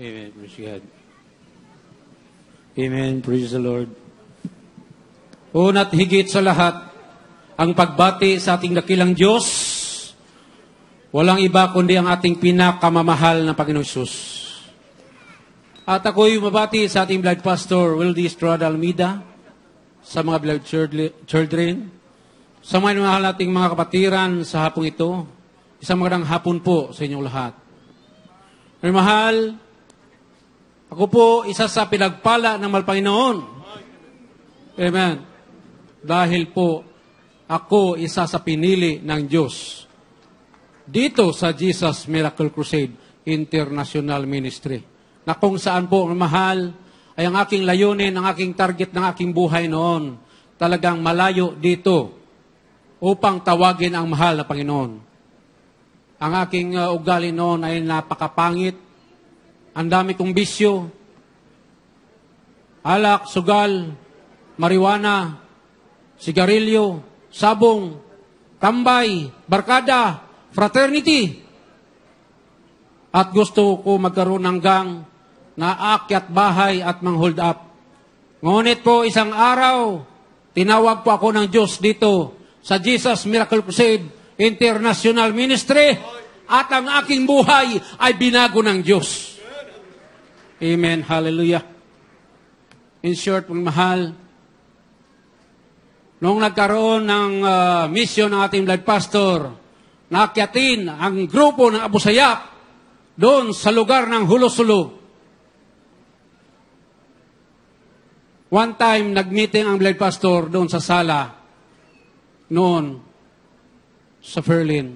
Amen. Praise God. Amen. Praise the Lord. Una't higit sa lahat, ang pagbati sa ating dakilang Diyos, walang iba kundi ang ating pinakamamahal na Panginoon Sus. At ako'y mabati sa ating blood pastor, Wildy Estrada Almeida, sa mga blood children, sa mga mahal nating mga kapatiran sa hapong ito, isang magandang hapon po sa inyong lahat. May mahal, ako po isa sa pinagpala ng Malpanginoon. Amen. Dahil po ako isa sa pinili ng Diyos. Dito sa Jesus Miracle Crusade International Ministry na kung saan po ang mahal ay ang aking layunin, ang aking target ng aking buhay noon. Talagang malayo dito upang tawagin ang mahal na Panginoon. Ang aking uh, ugali noon ay napakapangit, ang dami kong bisyo. Alak, sugal, marijuana, sigarilyo, sabong, tambay, barkada, fraternity. At gusto ko magkaroon ng gang na aakyat bahay at manghold up. Ngunit po isang araw, tinawag po ako ng Diyos dito sa Jesus Miracle Crusade International Ministry at ang aking buhay ay binago ng Diyos. Amen. Hallelujah. In short, mahal, Noong nagkaroon ng uh, ah, mission ng ating blood pastor, nakyatin ang grupo ng Abu Sayyaf doon sa lugar ng Hulosulu. One time, nag-meeting ang blood pastor doon sa sala noon sa Berlin.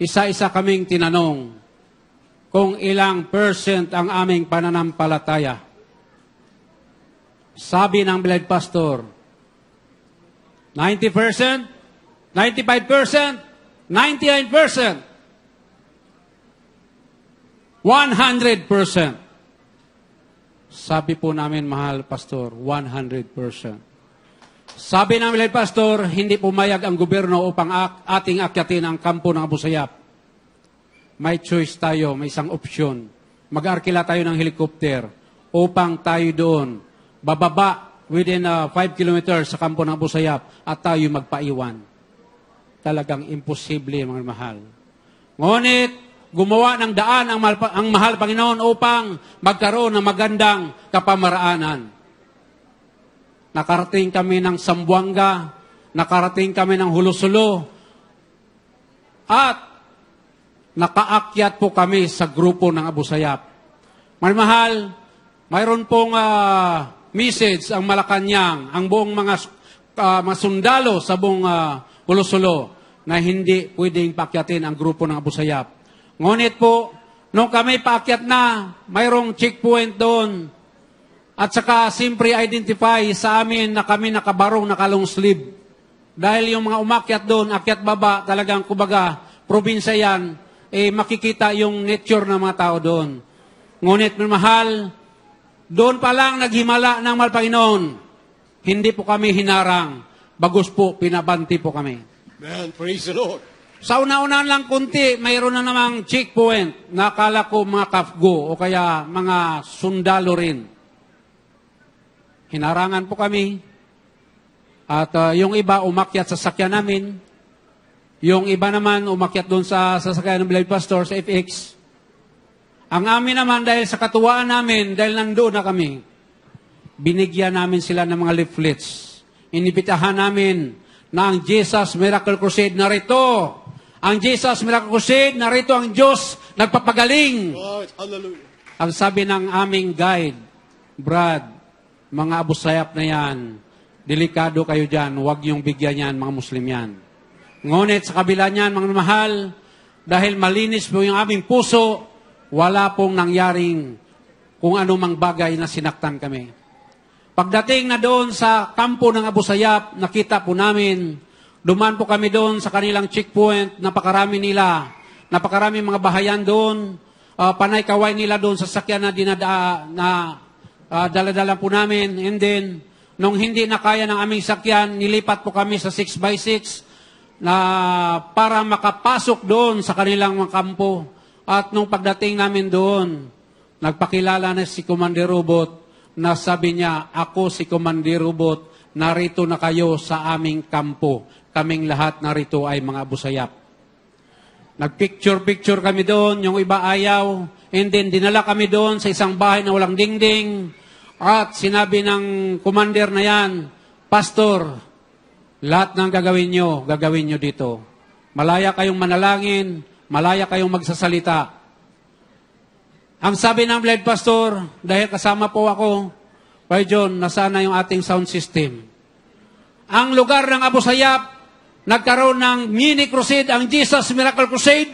Isa-isa kaming tinanong, kung ilang percent ang aming pananampalataya. Sabi ng Bled Pastor, 90%, 95%, 99%, 100%. Sabi po namin, mahal pastor, 100%. Sabi ng Bled Pastor, hindi pumayag ang gobyerno upang ating akyatin ang kampo ng Abusayap may choice tayo, may isang opsyon. Mag-arkila tayo ng helicopter upang tayo doon bababa within 5 uh, kilometers sa kampo ng Busayap at tayo magpaiwan. Talagang imposible, mga mahal. Ngunit, gumawa ng daan ang mahal, ang mahal Panginoon upang magkaroon ng magandang kapamaraanan. Nakarating kami ng Sambuanga, nakarating kami ng Hulusulo, at nakaakyat po kami sa grupo ng Abu Sayyaf. Marimahal, mayroon pong uh, message ang Malacanang, ang buong mga, uh, mga sa buong uh, ah, Ulusolo na hindi pwedeng paakyatin ang grupo ng Abu Sayyaf. Ngunit po, nung kami paakyat na, mayroong checkpoint doon. At saka, simpre identify sa amin na kami nakabarong, nakalong sleeve. Dahil yung mga umakyat doon, akyat baba, talagang kubaga, probinsya yan, eh makikita yung nature ng mga tao doon. Ngunit mahal, doon pa lang naghimala ng mahal Hindi po kami hinarang. Bagus po, pinabanti po kami. Man, praise the Lord. Sa una-una lang kunti, mayroon na namang checkpoint. Nakala ko mga kafgo o kaya mga sundalo rin. Hinarangan po kami. At uh, yung iba umakyat sa sakyan namin. Yung iba naman umakyat doon sa sasakyan ng Blade Pastor sa FX. Ang amin naman dahil sa katuwaan namin, dahil nandoon na kami, binigyan namin sila ng mga leaflets. Inibitahan namin na ang Jesus Miracle Crusade narito. Ang Jesus Miracle Crusade, narito ang Diyos nagpapagaling. God, hallelujah. Ang sabi ng aming guide, Brad, mga abusayap na yan, delikado kayo dyan, huwag yung bigyan yan, mga Muslim yan. Ngunit sa kabila niyan, mga mahal, dahil malinis po yung aming puso, wala pong nangyaring kung anumang bagay na sinaktan kami. Pagdating na doon sa kampo ng Abu Sayyaf, nakita po namin, duman po kami doon sa kanilang checkpoint, napakarami nila, napakarami mga bahayan doon, uh, panay kaway nila doon sa sakyan na dinada, na uh, daladala po namin. And then, nung hindi na kaya ng aming sakyan, nilipat po kami sa 6x6 na para makapasok doon sa kanilang kampo. At nung pagdating namin doon, nagpakilala na si Commander Robot na sabi niya, ako si Commander Robot, narito na kayo sa aming kampo. Kaming lahat narito ay mga busayap. Nagpicture-picture kami doon, yung iba ayaw. And then dinala kami doon sa isang bahay na walang dingding. At sinabi ng commander na yan, Pastor, lahat ng gagawin nyo, gagawin nyo dito. Malaya kayong manalangin, malaya kayong magsasalita. Ang sabi ng Bled Pastor, dahil kasama po ako, Pai John, nasana yung ating sound system. Ang lugar ng Abu Sayyaf, nagkaroon ng mini crusade, ang Jesus Miracle Crusade.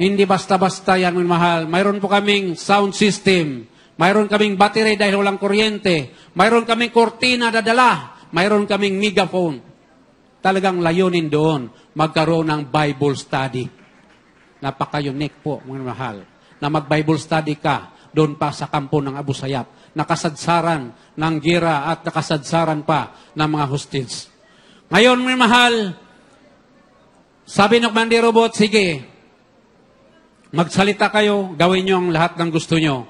Hindi basta-basta yan, mahal. Mayroon po kaming sound system. Mayroon kaming battery dahil walang kuryente. Mayroon kaming kortina dadala. Mayroon kaming megaphone. Talagang layunin doon, magkaroon ng Bible study. Napaka-unique po, mga mahal. Na mag-Bible study ka doon pa sa kampo ng Abu Sayyaf. Nakasadsaran ng gira at nakasadsaran pa ng mga hostils. Ngayon, mga mahal, sabi ng mandirobot, sige, magsalita kayo, gawin niyo ang lahat ng gusto niyo.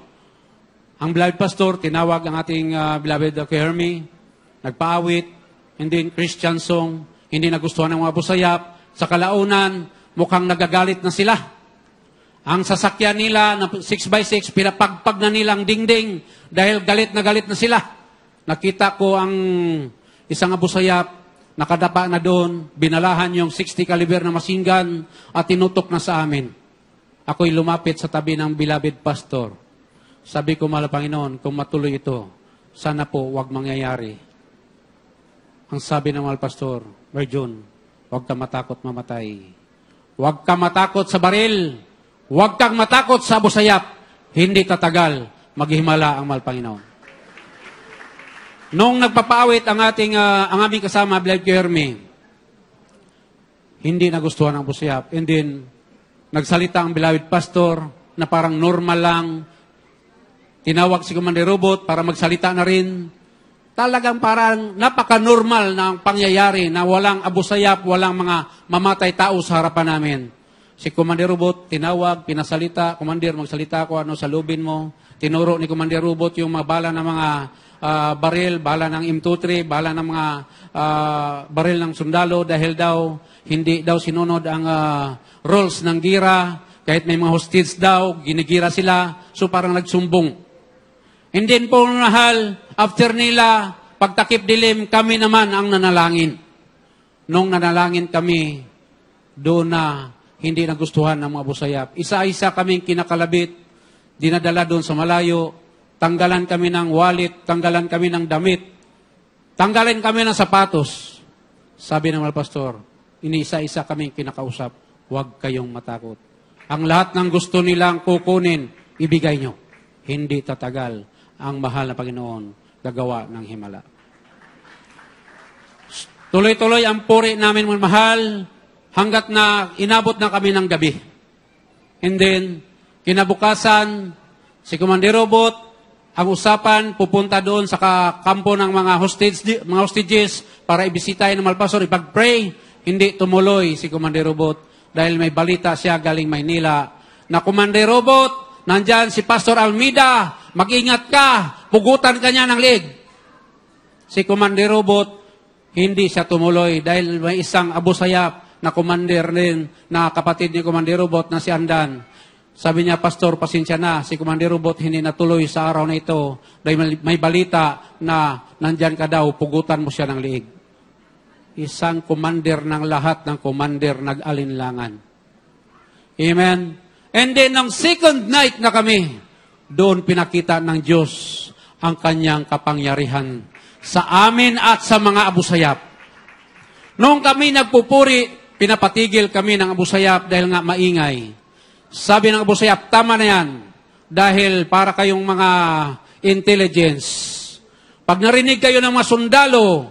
Ang beloved pastor, tinawag ang ating uh, beloved uh, Hermie, nagpawit, and then Christian song, hindi nagustuhan ng mga busayap. Sa kalaunan, mukhang nagagalit na sila. Ang sasakyan nila na 6x6, pinapagpag na nila ang dingding dahil galit na galit na sila. Nakita ko ang isang abusayap, nakadapa na doon, binalahan yung 60 caliber na masinggan at tinutok na sa amin. Ako'y lumapit sa tabi ng beloved pastor. Sabi ko, Mala Panginoon, kung matuloy ito, sana po wag mangyayari ang sabi ng mga pastor, John, huwag kang matakot mamatay. Huwag kang matakot sa baril. Huwag kang matakot sa abusayap. Hindi tatagal. Maghimala ang mahal Panginoon. Nung nagpapaawit ang ating uh, ang aming kasama, Blake Hermi, hindi nagustuhan ang busiyap. And then, nagsalita ang bilawid pastor na parang normal lang. Tinawag si Commander Robot para magsalita na rin talagang parang napaka-normal na ang pangyayari na walang abusayap, walang mga mamatay tao sa harapan namin. Si Commander Robot, tinawag, pinasalita, Commander, magsalita ako, ano, salubin mo. Tinuro ni Commander Robot yung mga bala ng mga uh, baril, bala ng M23, bala ng mga uh, baril ng sundalo dahil daw hindi daw sinunod ang uh, rules ng gira. Kahit may mga hostage daw, ginigira sila. So parang nagsumbong. And then po nahal, after nila, pagtakip dilim, kami naman ang nanalangin. Nung nanalangin kami, doon na hindi nagustuhan ng mga busayap. Isa-isa kaming kinakalabit, dinadala doon sa malayo, tanggalan kami ng wallet, tanggalan kami ng damit, tanggalan kami ng sapatos. Sabi ng mga pastor, iniisa-isa kaming kinakausap, huwag kayong matakot. Ang lahat ng gusto nilang kukunin, ibigay nyo. Hindi tatagal ang mahal na Panginoon gagawa ng himala. Tuloy-tuloy ang puri namin mga mahal hanggat na inabot na kami ng gabi. And then, kinabukasan, si Commander Robot, ang usapan, pupunta doon sa kampo ng mga, hostage, mga hostages para ibisitahin ng Malpasor, ipag-pray. Hindi tumuloy si Commander Robot dahil may balita siya galing Maynila na Commander Robot, nandyan si Pastor Almida, Mag-ingat ka. Pugutan ka niya ng leg. Si Commander Robot, hindi siya tumuloy dahil may isang abusayap na commander din, na kapatid ni Commander Robot na si Andan. Sabi niya, Pastor, pasensya na, si Commander Robot hindi natuloy sa araw na ito dahil may balita na nandyan ka daw, pugutan mo siya ng liig. Isang commander ng lahat ng commander nag-alinlangan. Amen? And then, ng second night na kami, doon pinakita ng Diyos ang kanyang kapangyarihan sa amin at sa mga abusayap. Noong kami nagpupuri, pinapatigil kami ng abusayap dahil nga maingay. Sabi ng abusayap, tama na yan dahil para kayong mga intelligence. Pag narinig kayo ng mga sundalo,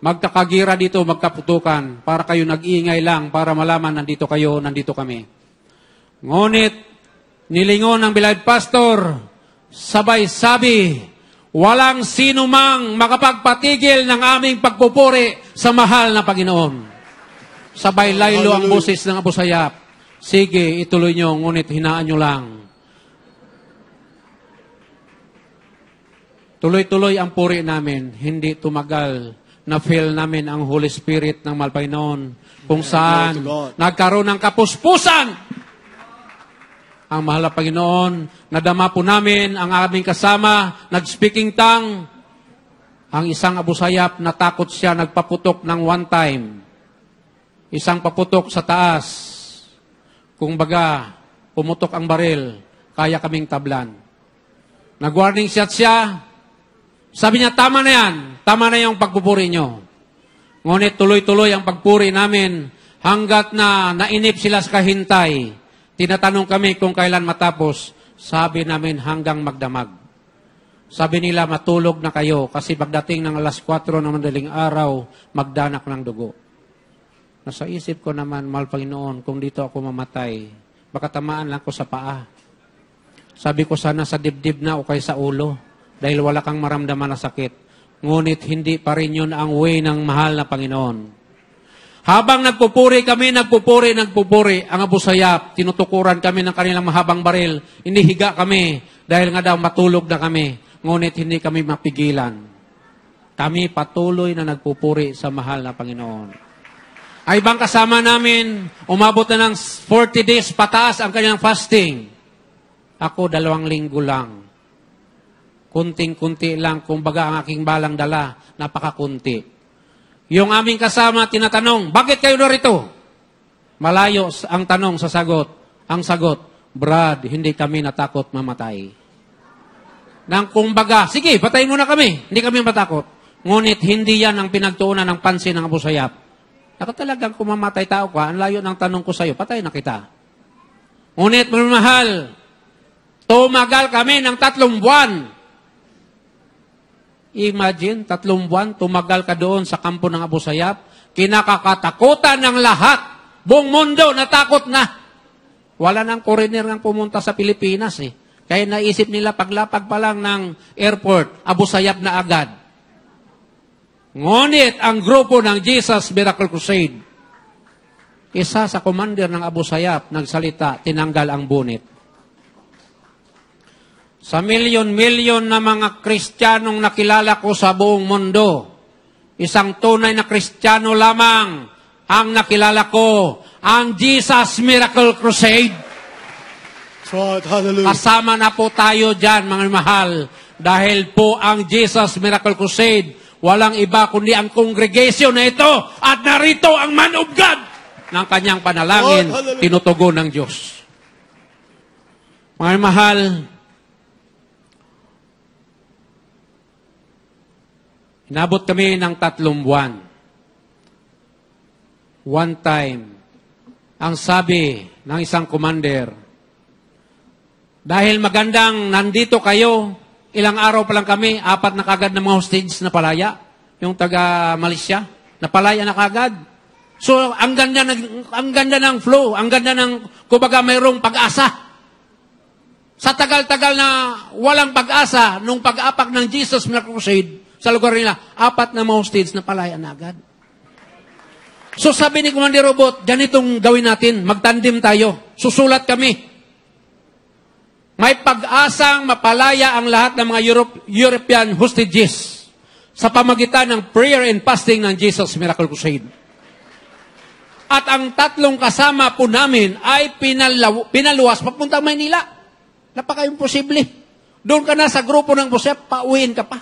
magkakagira dito, magkaputukan, para kayo nag-iingay lang, para malaman nandito kayo, nandito kami. Ngunit, Nilingon ng Bilad Pastor, sabay sabi, walang sino mang makapagpatigil ng aming pagpupuri sa mahal na Panginoon. Sabay laylo ang boses ng Abu Sayyaf. Sige, ituloy nyo, ngunit hinaan nyo lang. Tuloy-tuloy ang puri namin, hindi tumagal na feel namin ang Holy Spirit ng Malpay kung saan nagkaroon ng kapuspusan ang mahal na Panginoon. Nadama po namin ang aming kasama, nag-speaking tongue. Ang isang abusayap, natakot siya, nagpaputok ng one time. Isang paputok sa taas. Kung baga, pumutok ang baril, kaya kaming tablan. Nag-warning shot siya. Sabi niya, tama na yan. Tama na yung pagpupuri nyo. Ngunit tuloy-tuloy ang pagpuri namin hanggat na nainip sila sa kahintay Tinatanong kami kung kailan matapos. Sabi namin hanggang magdamag. Sabi nila matulog na kayo kasi pagdating ng alas 4 ng madaling araw, magdanak ng dugo. Nasa isip ko naman, mahal Panginoon, kung dito ako mamatay, baka tamaan lang ko sa paa. Sabi ko sana sa dibdib na o kay sa ulo dahil wala kang maramdaman na sakit. Ngunit hindi pa rin yun ang way ng mahal na Panginoon. Habang nagpupuri kami, nagpupuri, nagpupuri, ang Abu Sayyaf, tinutukuran kami ng kanilang mahabang baril, inihiga kami, dahil nga daw matulog na kami, ngunit hindi kami mapigilan. Kami patuloy na nagpupuri sa mahal na Panginoon. Ay bang kasama namin, umabot na ng 40 days pataas ang kanyang fasting. Ako dalawang linggo lang. Kunting-kunti lang, kumbaga ang aking balang dala, napakakunti. Yung aming kasama tinatanong, bakit kayo narito? Malayo ang tanong sa sagot. Ang sagot, Brad, hindi kami natakot mamatay. Nang kumbaga, sige, patayin mo na kami. Hindi kami matakot. Ngunit hindi yan ang pinagtuunan ng pansin ng Abu Sayyaf. Ako talagang kumamatay tao ka, ang layo ng tanong ko sa iyo, patay na kita. Ngunit, mahal, tumagal kami ng tatlong buwan Imagine, tatlong buwan, tumagal ka doon sa kampo ng Abu Sayyaf, kinakakatakutan ng lahat. Buong mundo, natakot na. Wala nang foreigner ang pumunta sa Pilipinas eh. Kaya naisip nila paglapag pa lang ng airport, Abu Sayyaf na agad. Ngunit ang grupo ng Jesus Miracle Crusade, isa sa commander ng Abu Sayyaf, nagsalita, tinanggal ang bunit sa milyon-milyon na mga Kristiyanong nakilala ko sa buong mundo, isang tunay na Kristiyano lamang ang nakilala ko, ang Jesus Miracle Crusade. Right, hallelujah. Kasama na po tayo dyan, mga mahal, dahil po ang Jesus Miracle Crusade, walang iba kundi ang congregation na ito at narito ang man of God ng kanyang panalangin, oh, tinutugon ng Diyos. Mga mahal, Inabot kami ng tatlong buwan. One time, ang sabi ng isang commander, dahil magandang nandito kayo, ilang araw pa lang kami, apat na kagad ng mga hostage na palaya, yung taga Malaysia, na palaya na kagad. So, ang ganda ng, ang ganda ng flow, ang ganda ng, kumbaga mayroong pag-asa. Sa tagal-tagal na walang pag-asa, nung pag-apak ng Jesus na crusade, sa lugar nila, apat na mga hostage na palayan agad. So sabi ni Commander Robot, ganitong gawin natin, magtandem tayo, susulat kami. May pag-asang mapalaya ang lahat ng mga Europe, European hostages sa pamagitan ng prayer and fasting ng Jesus Miracle Crusade. At ang tatlong kasama po namin ay pinalaw, pinaluwas papunta Maynila. Napaka-imposible. Doon ka na sa grupo ng Josep, pauwiin ka pa.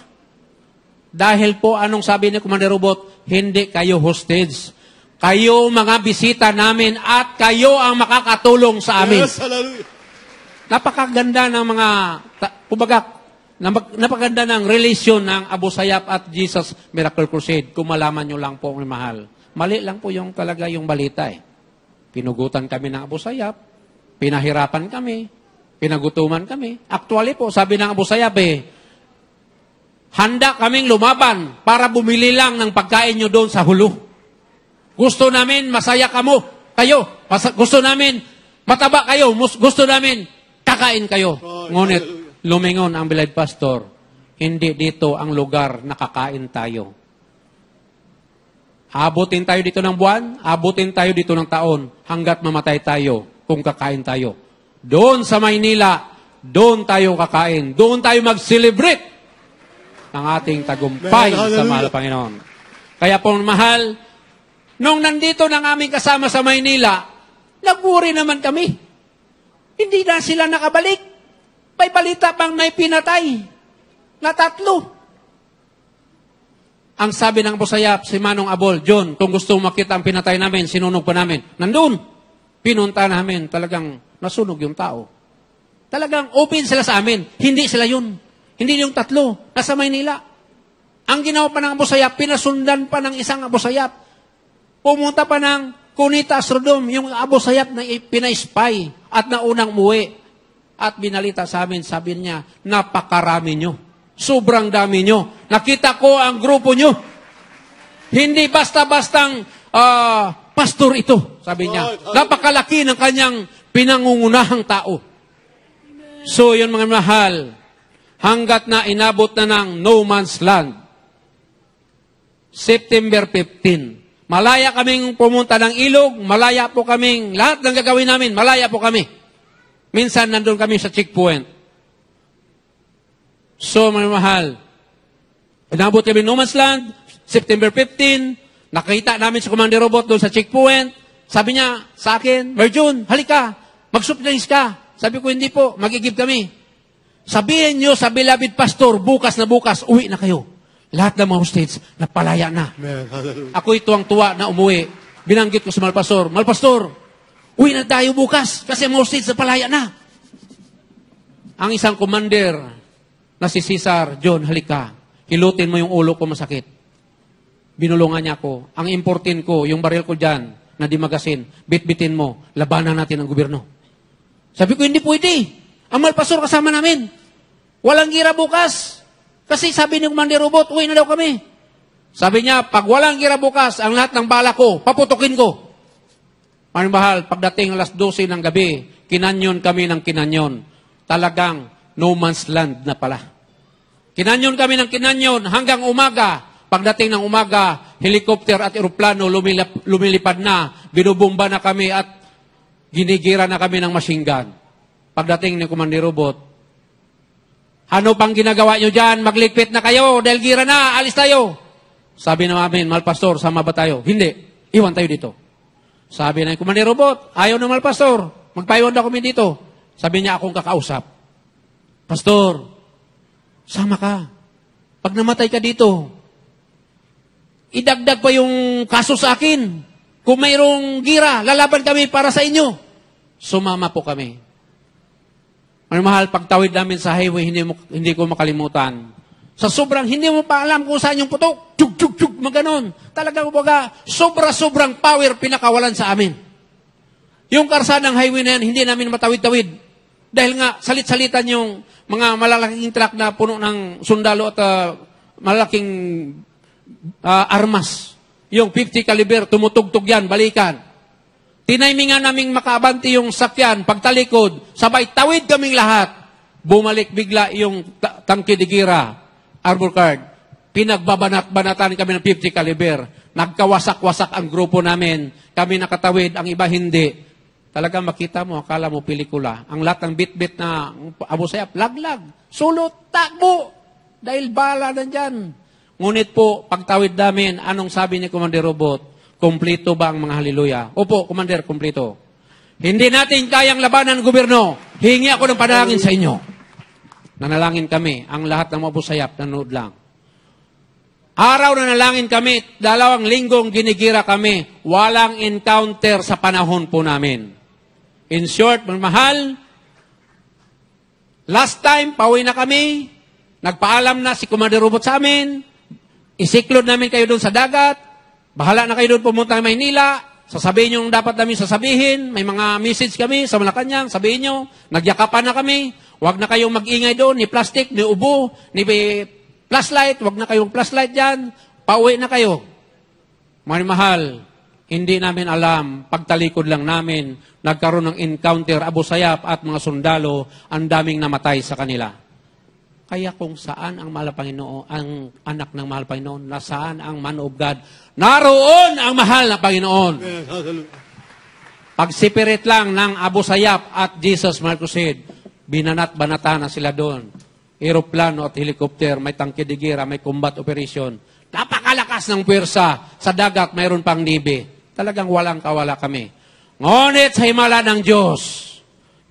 Dahil po, anong sabi ni Commander Robot? Hindi kayo hostage. Kayo mga bisita namin at kayo ang makakatulong sa amin. Yes, Napakaganda ng mga, kumbaga, napakaganda ng relasyon ng Abu Sayyaf at Jesus Miracle Crusade. Kung malaman nyo lang po, mahal. Mali lang po yung talaga yung balita eh. Pinugutan kami ng Abu Sayyaf, pinahirapan kami, pinagutuman kami. Actually po, sabi ng Abu Sayyaf eh, handa kaming lumaban para bumili lang ng pagkain nyo doon sa hulo. Gusto namin masaya kamo, mo, kayo. Mas, gusto namin mataba kayo. Mus, gusto namin kakain kayo. Ngunit lumingon ang bilad pastor, hindi dito ang lugar na kakain tayo. Abutin tayo dito ng buwan, abutin tayo dito ng taon, hanggat mamatay tayo kung kakain tayo. Doon sa Maynila, doon tayo kakain. Doon tayo mag-celebrate ng ating tagumpay sa mahal Panginoon. Kaya pong mahal, nung nandito ng aming kasama sa Maynila, nag nagwuri naman kami. Hindi na sila nakabalik. May balita pang may pinatay na tatlo. Ang sabi ng Busayap, si Manong Abol, John, kung gusto makita ang pinatay namin, sinunog pa namin. Nandun, pinunta namin, talagang nasunog yung tao. Talagang open sila sa amin, hindi sila yun. Hindi yung tatlo. Nasa Maynila. Ang ginawa pa ng Abusayap, pinasundan pa ng isang Abusayap. Pumunta pa ng Kunita Astrodom, yung Abusayap na pinaispy at naunang muwi. At binalita sa amin, sabi niya, napakarami nyo. Sobrang dami nyo. Nakita ko ang grupo nyo. Hindi basta-bastang uh, pastor ito, sabi niya. Napakalaki ng kanyang pinangungunahang tao. So, yun mga mahal, hanggat na inabot na ng no man's land. September 15. Malaya kaming pumunta ng ilog, malaya po kaming, lahat ng gagawin namin, malaya po kami. Minsan nandun kami sa checkpoint. So, mga mahal, inabot kami no man's land, September 15, nakita namin si Commander Robot doon sa checkpoint. Sabi niya sa akin, Virgin, halika, mag ka. Sabi ko, hindi po, magigib kami. Sabihin nyo sa beloved pastor, bukas na bukas, uwi na kayo. Lahat ng mga hostage, napalaya na. Ako ito ang tuwa na umuwi. Binanggit ko sa malpastor, malpastor, uwi na tayo bukas kasi mga hostage napalaya na. Ang isang commander na si Cesar John, halika, hilutin mo yung ulo ko masakit. Binulungan niya ako. Ang importin ko, yung baril ko dyan, na di dimagasin, bitbitin mo, labanan natin ang gobyerno. Sabi ko, hindi pwede. Ang malpasor kasama namin. Walang gira bukas. Kasi sabi ni Commander Robot, uwi na daw kami. Sabi niya, pag walang gira bukas, ang lahat ng bala ko, paputukin ko. Manibahal, pagdating alas 12 ng gabi, kinanyon kami ng kinanyon. Talagang no man's land na pala. Kinanyon kami ng kinanyon hanggang umaga. Pagdating ng umaga, helicopter at eroplano lumilip, lumilipad na, binubumba na kami at ginigira na kami ng machine gun. Pagdating ni Commander Robot, ano pang ginagawa nyo dyan? Magligpit na kayo, dahil gira na, alis tayo. Sabi na namin, Malpastor, sama ba tayo? Hindi, iwan tayo dito. Sabi na yung Commander Robot, ayaw na Malpastor, magpaiwan na kami dito. Sabi niya, akong kakausap. Pastor, sama ka. Pag namatay ka dito, idagdag pa yung kaso sa akin. Kung mayroong gira, lalaban kami para sa inyo. Sumama po kami. May ano, mahal, pagtawid namin sa highway, hindi, mo, hindi ko makalimutan. Sa sobrang, hindi mo pa alam kung saan yung putok. Tug, tug, tug, maganon. Talagang baga, sobra-sobrang power pinakawalan sa amin. Yung karsadang highway na yan, hindi namin matawid-tawid. Dahil nga, salit-salitan yung mga malalaking truck na puno ng sundalo at uh, malalaking uh, armas. Yung 50 caliber, tumutugtog yan, balikan. Tinamingan naming makabanti yung sakyan, pagtalikod, sabay tawid kaming lahat. Bumalik bigla yung ta tangkidigira, arbor card. Pinagbabanat-banatan kami ng 50 caliber. Nagkawasak-wasak ang grupo namin. Kami nakatawid, ang iba hindi. Talaga makita mo, akala mo pelikula. Ang lahat ng bit-bit na abo sayap, laglag, sulot, takbo. Dahil bala nandyan. Ngunit po, pagtawid namin, anong sabi ni Commander Robot? Kompleto ba ang mga haleluya? Opo, Commander, kompleto. Hindi natin kayang labanan ng gobyerno. Hingi ako ng panalangin sa inyo. Nanalangin kami. Ang lahat ng mabusayap, nanood lang. Araw na nalangin kami, dalawang linggong ginigira kami, walang encounter sa panahon po namin. In short, mahal, last time, pauwi na kami, nagpaalam na si Commander Robot sa amin, isiklod namin kayo doon sa dagat, Bahala na kayo doon pumunta sa Maynila. Sasabihin nyo yung dapat namin sasabihin. May mga message kami sa Malacanang. Sabihin nyo, nagyakapan na kami. Huwag na kayong mag-ingay doon. Ni plastic, ni ubo, ni flashlight. Huwag na kayong flashlight dyan. Pauwi na kayo. Mahal, mahal. Hindi namin alam, pagtalikod lang namin, nagkaroon ng encounter, Abu at mga sundalo, ang daming namatay sa kanila. Kaya kung saan ang mahal Panginoon, ang anak ng mahal Panginoon, nasaan ang man of God, naroon ang mahal na Panginoon. Paginoon. separate lang ng Abu Sayyaf at Jesus Marcosid, binanat-banata na sila doon. Aeroplano at helicopter, may tangke de gira, may combat operation. Napakalakas ng pwersa. Sa dagat, mayroon pang nibi. Talagang walang kawala kami. Ngunit sa himala ng Diyos,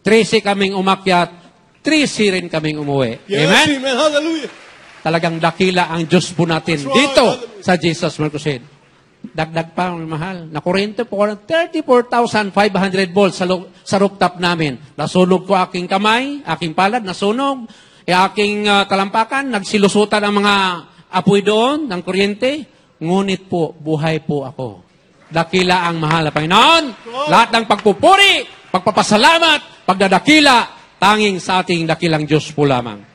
13 kaming umakyat, 13 rin kaming umuwi. Yes, amen? amen. Hallelujah. Talagang dakila ang Diyos po natin right. dito Hallelujah. sa Jesus Crusade. Dagdag pa, mahal. Nakurento po ko ng 34,500 volts sa, lo- sa rooftop namin. Nasunog ko aking kamay, aking palad, nasunog. E aking uh, ah, talampakan, nagsilusutan ang mga apoy doon ng kuryente. Ngunit po, buhay po ako. Dakila ang mahal na Panginoon. Lahat ng pagpupuri, pagpapasalamat, pagdadakila, tanging sa ating dakilang Diyos po lamang.